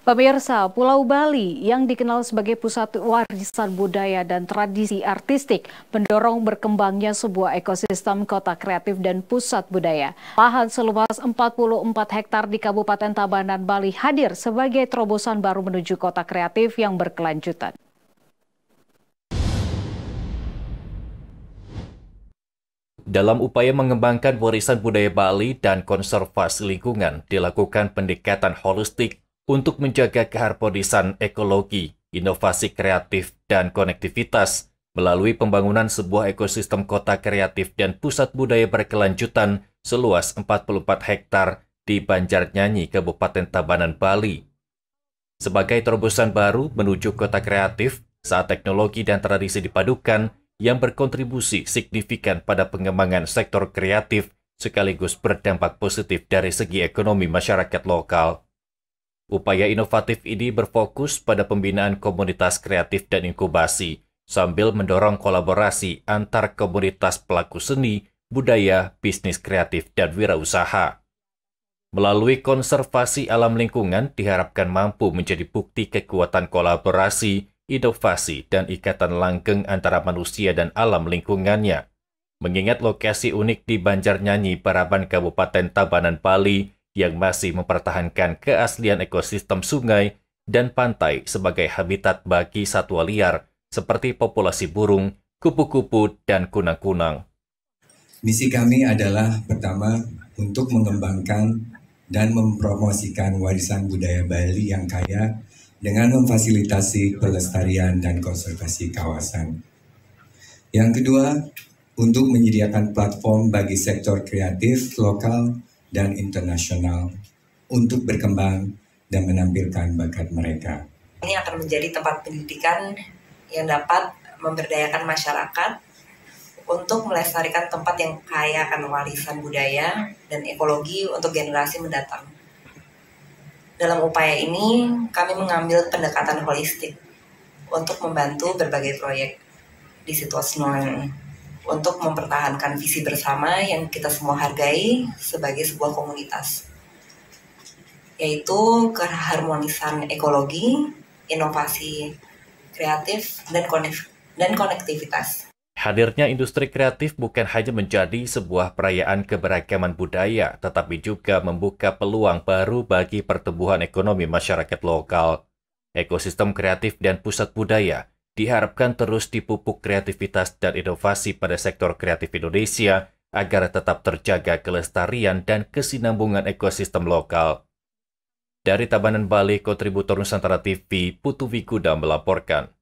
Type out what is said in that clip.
Pemirsa, Pulau Bali yang dikenal sebagai pusat warisan budaya dan tradisi artistik mendorong berkembangnya sebuah ekosistem kota kreatif dan pusat budaya. Lahan seluas 44 hektar di Kabupaten Tabanan, Bali hadir sebagai terobosan baru menuju kota kreatif yang berkelanjutan. Dalam upaya mengembangkan warisan budaya Bali dan konservasi lingkungan, dilakukan pendekatan holistik untuk menjaga keharmonisan ekologi, inovasi kreatif, dan konektivitas melalui pembangunan sebuah ekosistem kota kreatif dan pusat budaya berkelanjutan seluas 44 hektar di Banjar Kabupaten Tabanan, Bali. Sebagai terobosan baru menuju kota kreatif saat teknologi dan tradisi dipadukan yang berkontribusi signifikan pada pengembangan sektor kreatif sekaligus berdampak positif dari segi ekonomi masyarakat lokal. Upaya inovatif ini berfokus pada pembinaan komunitas kreatif dan inkubasi, sambil mendorong kolaborasi antar komunitas pelaku seni, budaya, bisnis kreatif, dan wirausaha. Melalui konservasi alam lingkungan diharapkan mampu menjadi bukti kekuatan kolaborasi, inovasi, dan ikatan langgeng antara manusia dan alam lingkungannya. Mengingat lokasi unik di Banjarnyanyi, Paraban, Kabupaten Tabanan, Bali, yang masih mempertahankan keaslian ekosistem sungai dan pantai sebagai habitat bagi satwa liar seperti populasi burung, kupu-kupu, dan kunang-kunang. Misi kami adalah pertama untuk mengembangkan dan mempromosikan warisan budaya Bali yang kaya dengan memfasilitasi pelestarian dan konservasi kawasan. Yang kedua, untuk menyediakan platform bagi sektor kreatif lokal dan internasional untuk berkembang dan menampilkan bakat mereka. Ini akan menjadi tempat pendidikan yang dapat memberdayakan masyarakat untuk melestarikan tempat yang kaya akan warisan budaya dan ekologi untuk generasi mendatang. Dalam upaya ini, kami mengambil pendekatan holistik untuk membantu berbagai proyek di situasi ini untuk mempertahankan visi bersama yang kita semua hargai sebagai sebuah komunitas, yaitu keharmonisan ekologi, inovasi kreatif, dan, konek dan konektivitas. Hadirnya industri kreatif bukan hanya menjadi sebuah perayaan keberagaman budaya, tetapi juga membuka peluang baru bagi pertumbuhan ekonomi masyarakat lokal. Ekosistem kreatif dan pusat budaya diharapkan terus dipupuk kreativitas dan inovasi pada sektor kreatif Indonesia agar tetap terjaga kelestarian dan kesinambungan ekosistem lokal. Dari Tabanan Bali, kontributor Nusantara TV, Putu Wikuda melaporkan.